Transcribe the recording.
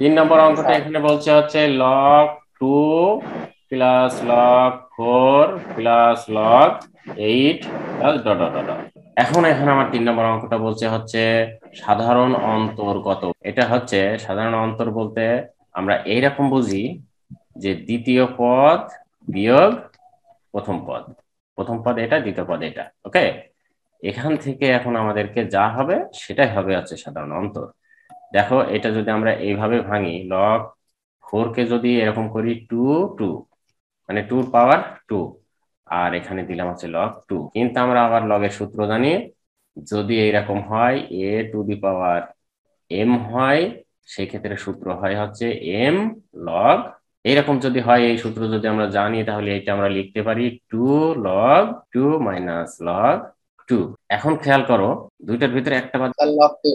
তিন নম্বর অঙ্কটা এখানে বলছে হচ্ছে log two plus log four plus log eight plus dot dot এখন এখানে আমার তিন নম্বর অঙ্কটা বলছে হচ্ছে সাধারণ অন্তর্গত এটা হচ্ছে সাধারণ অন্তর বলতে আমরা এইরকম বুঝি যে দ্বিতীয় পদ বিয়োগ প্রথম পদ প্রথম পদ এটা দ্বিতীয় পদ এটা ওকে এখান থেকে এখন আমাদেরকে যা হবে সেটাই হবে হচ্ছে সাধারণ অন্তর দেখো এটা যদি আমরা এইভাবে ভাঙি লগ ফোর কে যদি এরকম করি টু টু মানে টু পাওয়ার টু আর এখানে দিলাম হচ্ছে লগ টু কিন্তু আমরা আবার লগের সূত্র জানি যদি এইরকম হয় এ টু দি পাওয়ার এম হয় সেক্ষেত্রে সূত্র হয় হচ্ছে এম লগ এরকম যদি হয় এই সূত্র যদি আমরা জানি তাহলে এটা আমরা লিখতে পারি two log two minus log two এখন খেয়াল করো দুইটার ভিতরে একটা লগ টু